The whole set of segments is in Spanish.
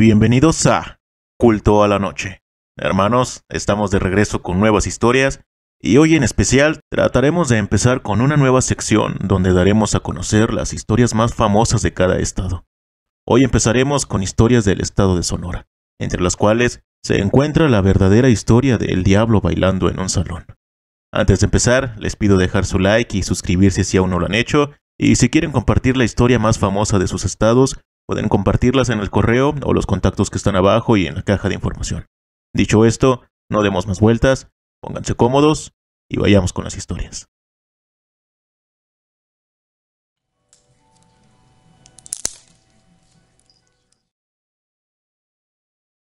Bienvenidos a Culto a la Noche. Hermanos, estamos de regreso con nuevas historias y hoy en especial trataremos de empezar con una nueva sección donde daremos a conocer las historias más famosas de cada estado. Hoy empezaremos con historias del estado de Sonora, entre las cuales se encuentra la verdadera historia del diablo bailando en un salón. Antes de empezar, les pido dejar su like y suscribirse si aún no lo han hecho, y si quieren compartir la historia más famosa de sus estados, Pueden compartirlas en el correo o los contactos que están abajo y en la caja de información. Dicho esto, no demos más vueltas, pónganse cómodos y vayamos con las historias.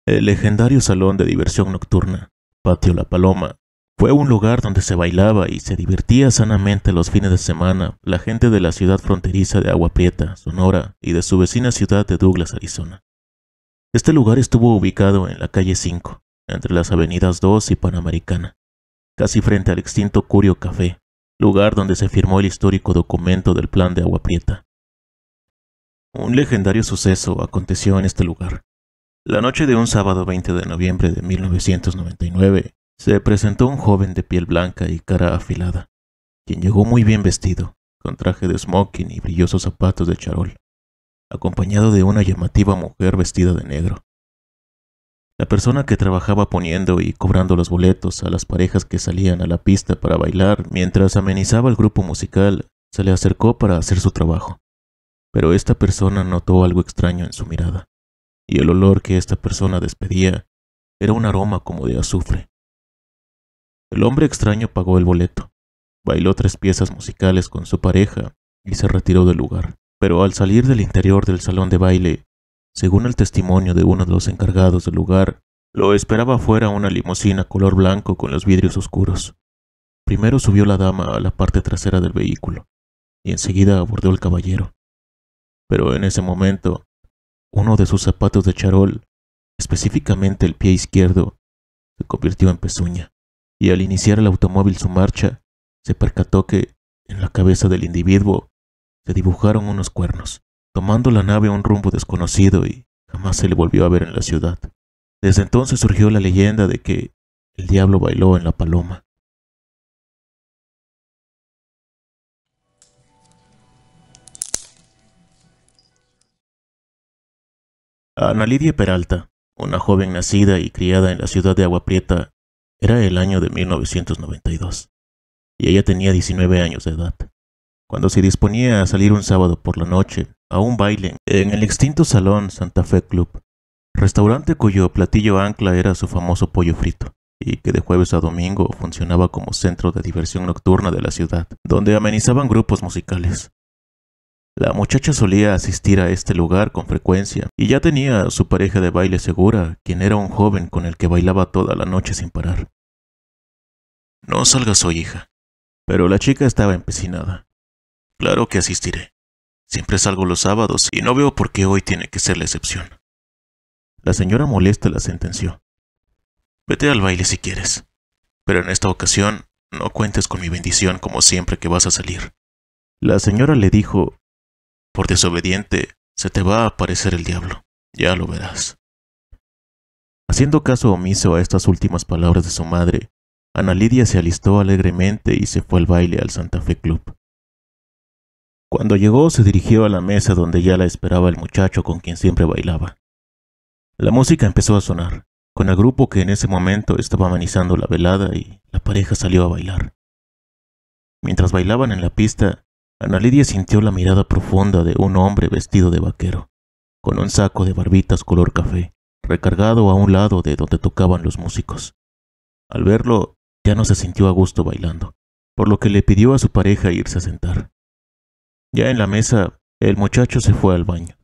El legendario salón de diversión nocturna, Patio La Paloma, fue un lugar donde se bailaba y se divertía sanamente los fines de semana la gente de la ciudad fronteriza de Agua Prieta, Sonora, y de su vecina ciudad de Douglas, Arizona. Este lugar estuvo ubicado en la calle 5, entre las avenidas 2 y Panamericana, casi frente al extinto Curio Café, lugar donde se firmó el histórico documento del Plan de Agua Prieta. Un legendario suceso aconteció en este lugar. La noche de un sábado 20 de noviembre de 1999, se presentó un joven de piel blanca y cara afilada, quien llegó muy bien vestido, con traje de smoking y brillosos zapatos de charol, acompañado de una llamativa mujer vestida de negro. La persona que trabajaba poniendo y cobrando los boletos a las parejas que salían a la pista para bailar mientras amenizaba el grupo musical se le acercó para hacer su trabajo. Pero esta persona notó algo extraño en su mirada, y el olor que esta persona despedía era un aroma como de azufre, el hombre extraño pagó el boleto, bailó tres piezas musicales con su pareja y se retiró del lugar. Pero al salir del interior del salón de baile, según el testimonio de uno de los encargados del lugar, lo esperaba fuera una limusina color blanco con los vidrios oscuros. Primero subió la dama a la parte trasera del vehículo y enseguida abordó el caballero. Pero en ese momento, uno de sus zapatos de charol, específicamente el pie izquierdo, se convirtió en pezuña y al iniciar el automóvil su marcha, se percató que, en la cabeza del individuo, se dibujaron unos cuernos, tomando la nave a un rumbo desconocido y jamás se le volvió a ver en la ciudad. Desde entonces surgió la leyenda de que el diablo bailó en la paloma. Ana Lidia Peralta, una joven nacida y criada en la ciudad de Agua Prieta, era el año de 1992, y ella tenía 19 años de edad. Cuando se disponía a salir un sábado por la noche a un baile en el extinto salón Santa Fe Club, restaurante cuyo platillo ancla era su famoso pollo frito, y que de jueves a domingo funcionaba como centro de diversión nocturna de la ciudad, donde amenizaban grupos musicales, la muchacha solía asistir a este lugar con frecuencia y ya tenía a su pareja de baile segura, quien era un joven con el que bailaba toda la noche sin parar. No salgas hoy, hija. Pero la chica estaba empecinada. Claro que asistiré. Siempre salgo los sábados y no veo por qué hoy tiene que ser la excepción. La señora molesta la sentenció. Vete al baile si quieres. Pero en esta ocasión no cuentes con mi bendición como siempre que vas a salir. La señora le dijo por desobediente, se te va a aparecer el diablo. Ya lo verás. Haciendo caso omiso a estas últimas palabras de su madre, Ana Lidia se alistó alegremente y se fue al baile al Santa Fe Club. Cuando llegó se dirigió a la mesa donde ya la esperaba el muchacho con quien siempre bailaba. La música empezó a sonar, con el grupo que en ese momento estaba amenizando la velada y la pareja salió a bailar. Mientras bailaban en la pista, Ana Lidia sintió la mirada profunda de un hombre vestido de vaquero, con un saco de barbitas color café, recargado a un lado de donde tocaban los músicos. Al verlo, ya no se sintió a gusto bailando, por lo que le pidió a su pareja irse a sentar. Ya en la mesa, el muchacho se fue al baño,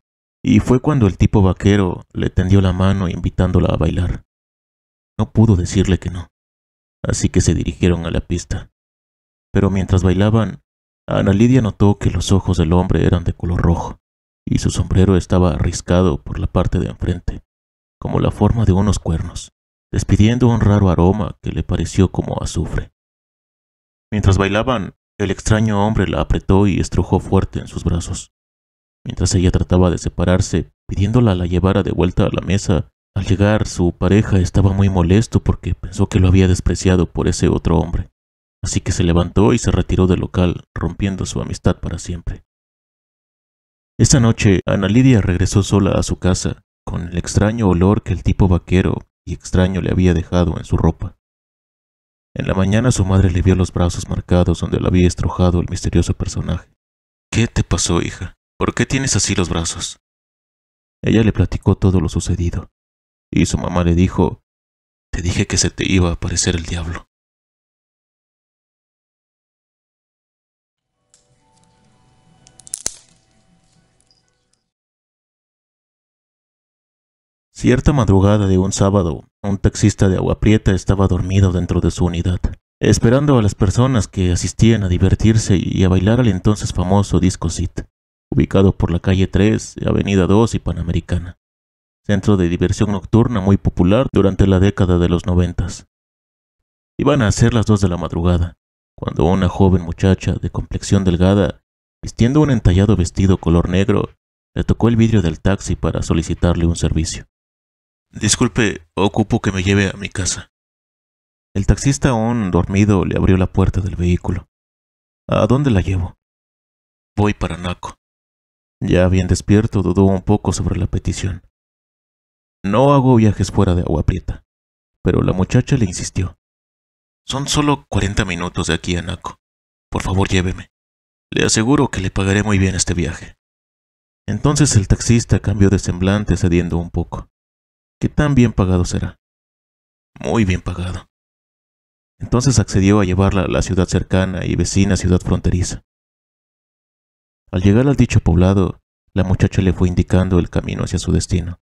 y fue cuando el tipo vaquero le tendió la mano invitándola a bailar. No pudo decirle que no, así que se dirigieron a la pista. Pero mientras bailaban, Ana Lidia notó que los ojos del hombre eran de color rojo y su sombrero estaba arriscado por la parte de enfrente, como la forma de unos cuernos, despidiendo un raro aroma que le pareció como azufre. Mientras bailaban, el extraño hombre la apretó y estrujó fuerte en sus brazos. Mientras ella trataba de separarse, pidiéndola la llevara de vuelta a la mesa, al llegar su pareja estaba muy molesto porque pensó que lo había despreciado por ese otro hombre. Así que se levantó y se retiró del local, rompiendo su amistad para siempre. Esa noche, Ana Lidia regresó sola a su casa, con el extraño olor que el tipo vaquero y extraño le había dejado en su ropa. En la mañana su madre le vio los brazos marcados donde lo había estrojado el misterioso personaje. ¿Qué te pasó, hija? ¿Por qué tienes así los brazos? Ella le platicó todo lo sucedido, y su mamá le dijo, Te dije que se te iba a aparecer el diablo. Cierta madrugada de un sábado, un taxista de Agua Prieta estaba dormido dentro de su unidad, esperando a las personas que asistían a divertirse y a bailar al entonces famoso Disco Sit, ubicado por la calle 3, Avenida 2 y Panamericana, centro de diversión nocturna muy popular durante la década de los noventas. Iban a ser las 2 de la madrugada, cuando una joven muchacha de complexión delgada, vistiendo un entallado vestido color negro, le tocó el vidrio del taxi para solicitarle un servicio. Disculpe, ocupo que me lleve a mi casa. El taxista aún dormido le abrió la puerta del vehículo. ¿A dónde la llevo? Voy para Naco. Ya bien despierto, dudó un poco sobre la petición. No hago viajes fuera de Agua Prieta, pero la muchacha le insistió. Son solo 40 minutos de aquí a Naco. Por favor, lléveme. Le aseguro que le pagaré muy bien este viaje. Entonces el taxista cambió de semblante, cediendo un poco que tan bien pagado será. Muy bien pagado. Entonces accedió a llevarla a la ciudad cercana y vecina ciudad fronteriza. Al llegar al dicho poblado, la muchacha le fue indicando el camino hacia su destino,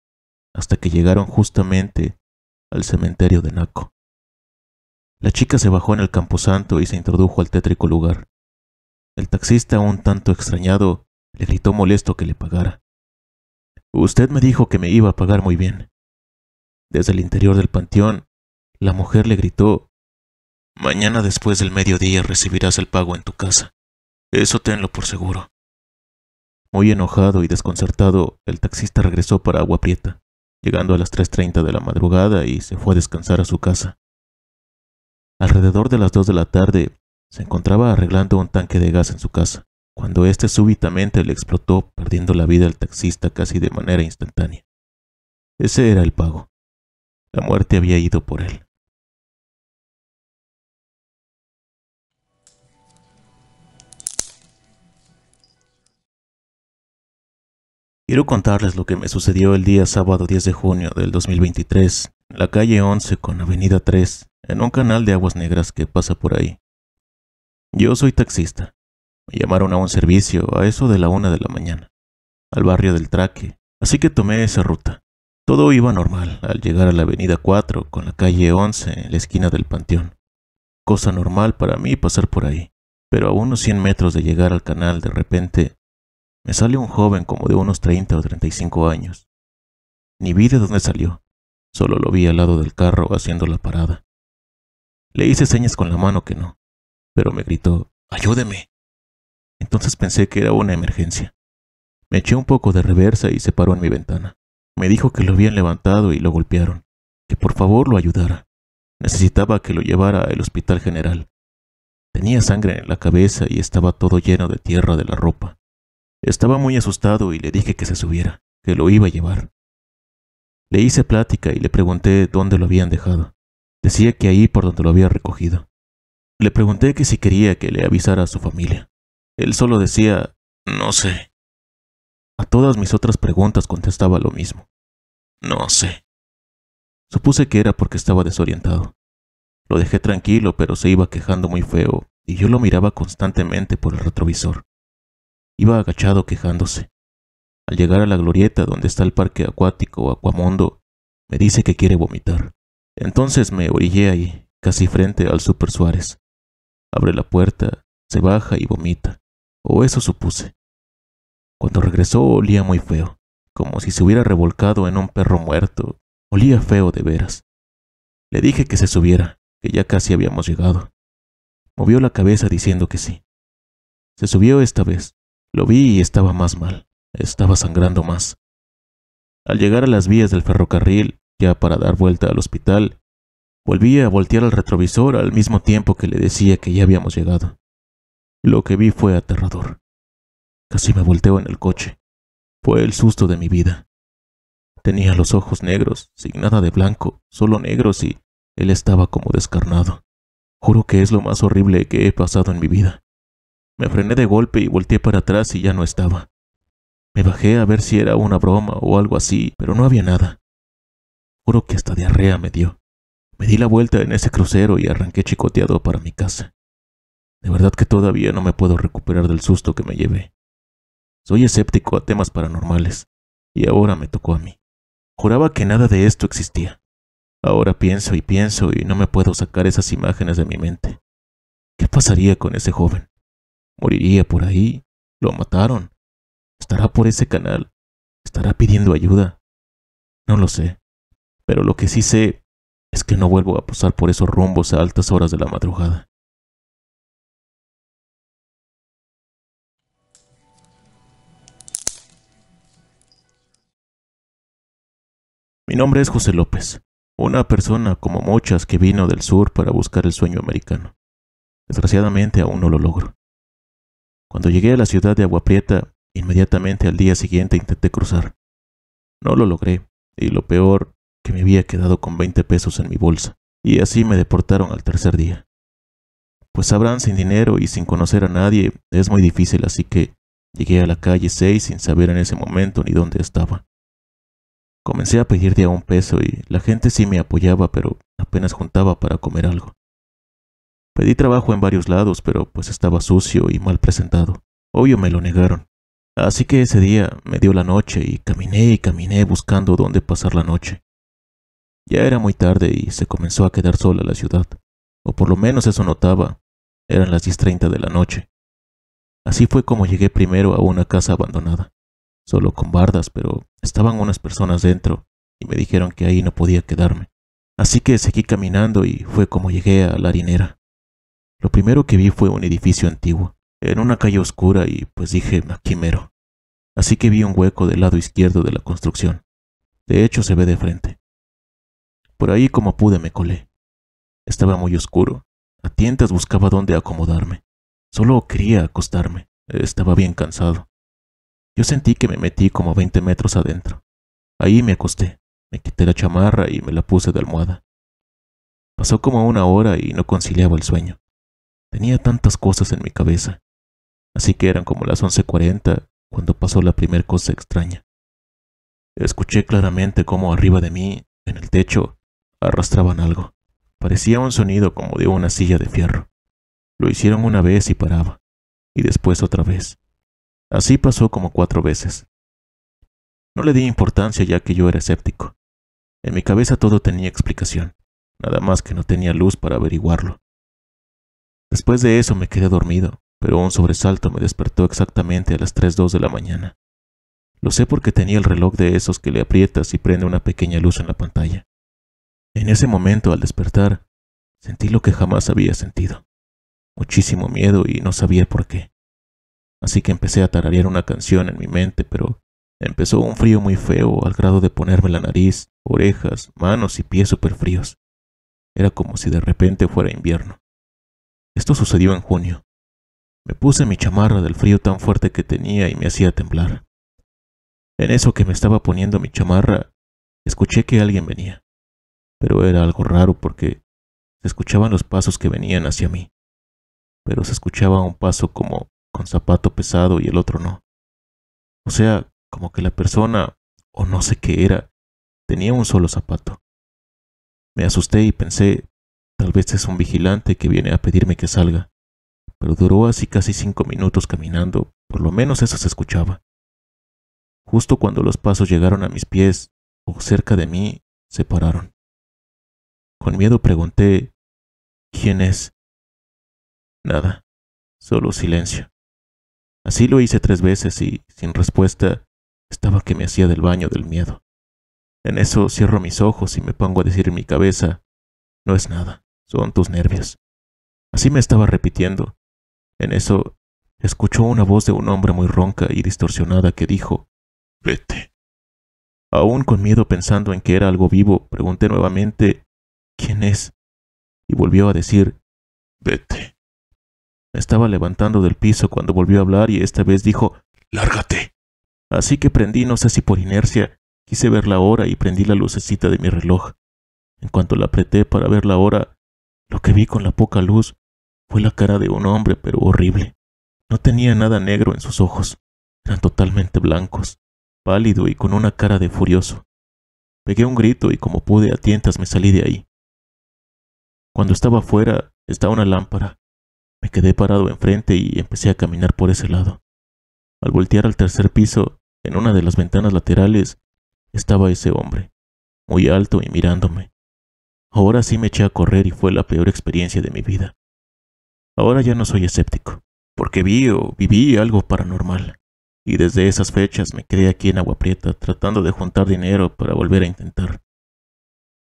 hasta que llegaron justamente al cementerio de Naco. La chica se bajó en el camposanto y se introdujo al tétrico lugar. El taxista, un tanto extrañado, le gritó molesto que le pagara. Usted me dijo que me iba a pagar muy bien. Desde el interior del panteón, la mujer le gritó, Mañana después del mediodía recibirás el pago en tu casa. Eso tenlo por seguro. Muy enojado y desconcertado, el taxista regresó para Agua Prieta, llegando a las 3.30 de la madrugada y se fue a descansar a su casa. Alrededor de las 2 de la tarde, se encontraba arreglando un tanque de gas en su casa, cuando éste súbitamente le explotó, perdiendo la vida al taxista casi de manera instantánea. Ese era el pago. La muerte había ido por él. Quiero contarles lo que me sucedió el día sábado 10 de junio del 2023, en la calle 11 con avenida 3, en un canal de aguas negras que pasa por ahí. Yo soy taxista. Me llamaron a un servicio a eso de la una de la mañana, al barrio del Traque, así que tomé esa ruta. Todo iba normal al llegar a la avenida 4 con la calle 11 en la esquina del panteón. Cosa normal para mí pasar por ahí, pero a unos 100 metros de llegar al canal de repente me sale un joven como de unos 30 o 35 años. Ni vi de dónde salió, solo lo vi al lado del carro haciendo la parada. Le hice señas con la mano que no, pero me gritó, ayúdeme. Entonces pensé que era una emergencia. Me eché un poco de reversa y se paró en mi ventana. Me dijo que lo habían levantado y lo golpearon, que por favor lo ayudara. Necesitaba que lo llevara al hospital general. Tenía sangre en la cabeza y estaba todo lleno de tierra de la ropa. Estaba muy asustado y le dije que se subiera, que lo iba a llevar. Le hice plática y le pregunté dónde lo habían dejado. Decía que ahí por donde lo había recogido. Le pregunté que si quería que le avisara a su familia. Él solo decía, no sé. A todas mis otras preguntas contestaba lo mismo. No sé. Supuse que era porque estaba desorientado. Lo dejé tranquilo, pero se iba quejando muy feo, y yo lo miraba constantemente por el retrovisor. Iba agachado quejándose. Al llegar a la glorieta donde está el parque acuático Acuamondo, me dice que quiere vomitar. Entonces me orillé ahí, casi frente al Super Suárez. Abre la puerta, se baja y vomita. O eso supuse. Cuando regresó olía muy feo, como si se hubiera revolcado en un perro muerto. Olía feo de veras. Le dije que se subiera, que ya casi habíamos llegado. Movió la cabeza diciendo que sí. Se subió esta vez. Lo vi y estaba más mal. Estaba sangrando más. Al llegar a las vías del ferrocarril, ya para dar vuelta al hospital, volví a voltear al retrovisor al mismo tiempo que le decía que ya habíamos llegado. Lo que vi fue aterrador. Casi me volteo en el coche. Fue el susto de mi vida. Tenía los ojos negros, sin nada de blanco, solo negros y él estaba como descarnado. Juro que es lo más horrible que he pasado en mi vida. Me frené de golpe y volteé para atrás y ya no estaba. Me bajé a ver si era una broma o algo así, pero no había nada. Juro que hasta diarrea me dio. Me di la vuelta en ese crucero y arranqué chicoteado para mi casa. De verdad que todavía no me puedo recuperar del susto que me llevé. Soy escéptico a temas paranormales, y ahora me tocó a mí. Juraba que nada de esto existía. Ahora pienso y pienso y no me puedo sacar esas imágenes de mi mente. ¿Qué pasaría con ese joven? ¿Moriría por ahí? ¿Lo mataron? ¿Estará por ese canal? ¿Estará pidiendo ayuda? No lo sé, pero lo que sí sé es que no vuelvo a pasar por esos rumbos a altas horas de la madrugada. Mi nombre es José López, una persona como muchas que vino del sur para buscar el sueño americano. Desgraciadamente aún no lo logro. Cuando llegué a la ciudad de Agua Prieta, inmediatamente al día siguiente intenté cruzar. No lo logré, y lo peor, que me había quedado con 20 pesos en mi bolsa, y así me deportaron al tercer día. Pues sabrán, sin dinero y sin conocer a nadie, es muy difícil, así que llegué a la calle 6 sin saber en ese momento ni dónde estaba. Comencé a pedir de a un peso y la gente sí me apoyaba, pero apenas juntaba para comer algo. Pedí trabajo en varios lados, pero pues estaba sucio y mal presentado. Obvio me lo negaron. Así que ese día me dio la noche y caminé y caminé buscando dónde pasar la noche. Ya era muy tarde y se comenzó a quedar sola la ciudad, o por lo menos eso notaba. Eran las 10.30 de la noche. Así fue como llegué primero a una casa abandonada solo con bardas, pero estaban unas personas dentro y me dijeron que ahí no podía quedarme. Así que seguí caminando y fue como llegué a la harinera. Lo primero que vi fue un edificio antiguo, en una calle oscura y pues dije, aquí mero. Así que vi un hueco del lado izquierdo de la construcción. De hecho se ve de frente. Por ahí como pude me colé. Estaba muy oscuro. A tientas buscaba dónde acomodarme. Solo quería acostarme. Estaba bien cansado. Yo sentí que me metí como 20 metros adentro. Ahí me acosté, me quité la chamarra y me la puse de almohada. Pasó como una hora y no conciliaba el sueño. Tenía tantas cosas en mi cabeza. Así que eran como las 11.40 cuando pasó la primera cosa extraña. Escuché claramente cómo arriba de mí, en el techo, arrastraban algo. Parecía un sonido como de una silla de fierro. Lo hicieron una vez y paraba, y después otra vez. Así pasó como cuatro veces. No le di importancia ya que yo era escéptico. En mi cabeza todo tenía explicación, nada más que no tenía luz para averiguarlo. Después de eso me quedé dormido, pero un sobresalto me despertó exactamente a las 3.02 de la mañana. Lo sé porque tenía el reloj de esos que le aprietas y prende una pequeña luz en la pantalla. En ese momento, al despertar, sentí lo que jamás había sentido. Muchísimo miedo y no sabía por qué así que empecé a tararear una canción en mi mente, pero empezó un frío muy feo al grado de ponerme la nariz, orejas, manos y pies súper fríos. Era como si de repente fuera invierno. Esto sucedió en junio. Me puse mi chamarra del frío tan fuerte que tenía y me hacía temblar. En eso que me estaba poniendo mi chamarra, escuché que alguien venía. Pero era algo raro porque se escuchaban los pasos que venían hacia mí. Pero se escuchaba un paso como con zapato pesado y el otro no. O sea, como que la persona, o no sé qué era, tenía un solo zapato. Me asusté y pensé, tal vez es un vigilante que viene a pedirme que salga, pero duró así casi cinco minutos caminando, por lo menos eso se escuchaba. Justo cuando los pasos llegaron a mis pies o cerca de mí, se pararon. Con miedo pregunté, ¿quién es? Nada, solo silencio. Así lo hice tres veces y, sin respuesta, estaba que me hacía del baño del miedo. En eso cierro mis ojos y me pongo a decir en mi cabeza, no es nada, son tus nervios. Así me estaba repitiendo. En eso escuchó una voz de un hombre muy ronca y distorsionada que dijo, vete. Aún con miedo pensando en que era algo vivo, pregunté nuevamente, ¿quién es? Y volvió a decir, vete estaba levantando del piso cuando volvió a hablar y esta vez dijo, Lárgate. Así que prendí, no sé si por inercia, quise ver la hora y prendí la lucecita de mi reloj. En cuanto la apreté para ver la hora, lo que vi con la poca luz fue la cara de un hombre, pero horrible. No tenía nada negro en sus ojos. Eran totalmente blancos, pálido y con una cara de furioso. Pegué un grito y como pude a tientas me salí de ahí. Cuando estaba afuera, estaba una lámpara. Me quedé parado enfrente y empecé a caminar por ese lado. Al voltear al tercer piso, en una de las ventanas laterales, estaba ese hombre, muy alto y mirándome. Ahora sí me eché a correr y fue la peor experiencia de mi vida. Ahora ya no soy escéptico, porque vi o viví algo paranormal. Y desde esas fechas me quedé aquí en Agua Prieta tratando de juntar dinero para volver a intentar.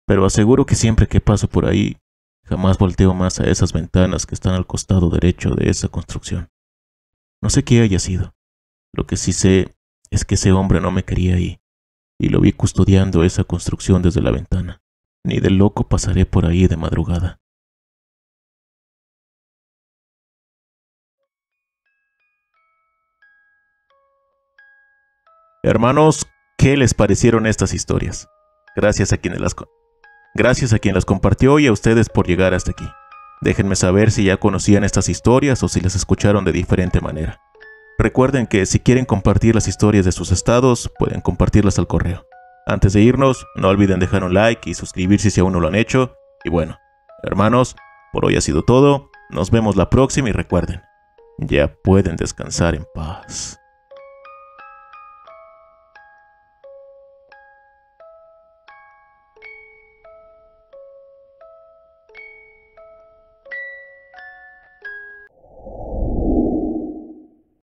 Pero aseguro que siempre que paso por ahí, Jamás volteo más a esas ventanas que están al costado derecho de esa construcción. No sé qué haya sido. Lo que sí sé es que ese hombre no me quería ahí, y lo vi custodiando esa construcción desde la ventana. Ni de loco pasaré por ahí de madrugada. Hermanos, ¿qué les parecieron estas historias? Gracias a quienes las Gracias a quien las compartió y a ustedes por llegar hasta aquí. Déjenme saber si ya conocían estas historias o si las escucharon de diferente manera. Recuerden que si quieren compartir las historias de sus estados, pueden compartirlas al correo. Antes de irnos, no olviden dejar un like y suscribirse si aún no lo han hecho. Y bueno, hermanos, por hoy ha sido todo. Nos vemos la próxima y recuerden, ya pueden descansar en paz.